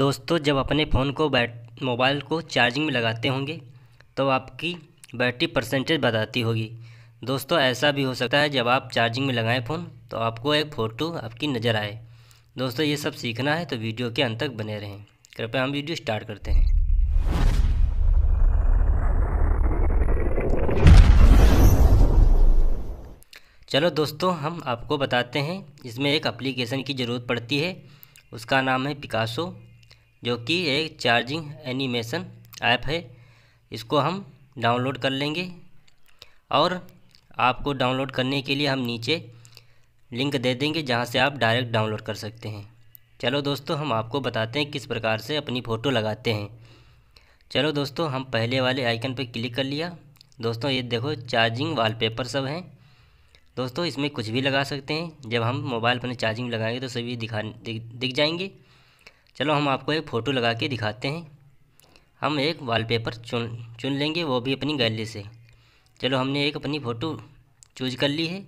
दोस्तों जब अपने फ़ोन को बैट मोबाइल को चार्जिंग में लगाते होंगे तो आपकी बैटरी परसेंटेज बताती होगी दोस्तों ऐसा भी हो सकता है जब आप चार्जिंग में लगाएं फ़ोन तो आपको एक फ़ोटो आपकी नज़र आए दोस्तों ये सब सीखना है तो वीडियो के अंत तक बने रहें कृपया हम वीडियो स्टार्ट करते हैं चलो दोस्तों हम आपको बताते हैं इसमें एक एप्लीकेशन की ज़रूरत पड़ती है उसका नाम है पिकासो जो कि एक चार्जिंग एनिमेशन ऐप है इसको हम डाउनलोड कर लेंगे और आपको डाउनलोड करने के लिए हम नीचे लिंक दे देंगे जहाँ से आप डायरेक्ट डाउनलोड कर सकते हैं चलो दोस्तों हम आपको बताते हैं किस प्रकार से अपनी फ़ोटो लगाते हैं चलो दोस्तों हम पहले वाले आइकन पर क्लिक कर लिया दोस्तों ये देखो चार्जिंग वॉलपेपर सब हैं दोस्तों इसमें कुछ भी लगा सकते हैं जब हम मोबाइल पर चार्जिंग लगाएंगे तो सभी दिखा दिख, दिख जाएंगे चलो हम आपको एक फ़ोटो लगा के दिखाते हैं हम एक वॉलपेपर चुन चुन लेंगे वो भी अपनी गैलरी से चलो हमने एक अपनी फ़ोटो चूज कर ली है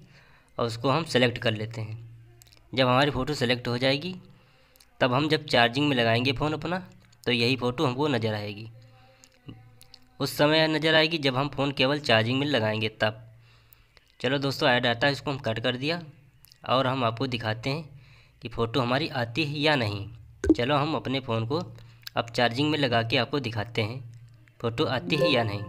और उसको हम सेलेक्ट कर लेते हैं जब हमारी फ़ोटो सेलेक्ट हो जाएगी तब हम जब चार्जिंग में लगाएंगे फ़ोन अपना तो यही फ़ोटो हमको नज़र आएगी उस समय नज़र आएगी जब हम फ़ोन केवल चार्जिंग में लगाएंगे तब चलो दोस्तों ऐड आता है इसको हम कट कर दिया और हम आपको दिखाते हैं कि फ़ोटो हमारी आती है या नहीं चलो हम अपने फ़ोन को अब चार्जिंग में लगा के आपको दिखाते हैं फ़ोटो आती है या नहीं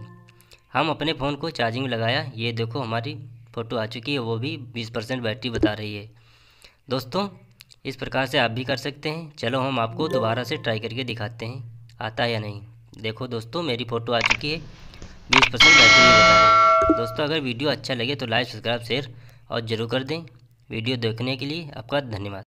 हम अपने फ़ोन को चार्जिंग में लगाया ये देखो हमारी फ़ोटो आ चुकी है वो भी बीस परसेंट बैटरी बता रही है दोस्तों इस प्रकार से आप भी कर सकते हैं चलो हम आपको दोबारा से ट्राई करके दिखाते हैं आता है या नहीं देखो दोस्तों मेरी फ़ोटो आ चुकी है बीस परसेंट बैटरी बता रही है दोस्तों अगर वीडियो अच्छा लगे तो लाइक सब्सक्राइब शेयर और ज़रूर कर दें वीडियो देखने के लिए आपका धन्यवाद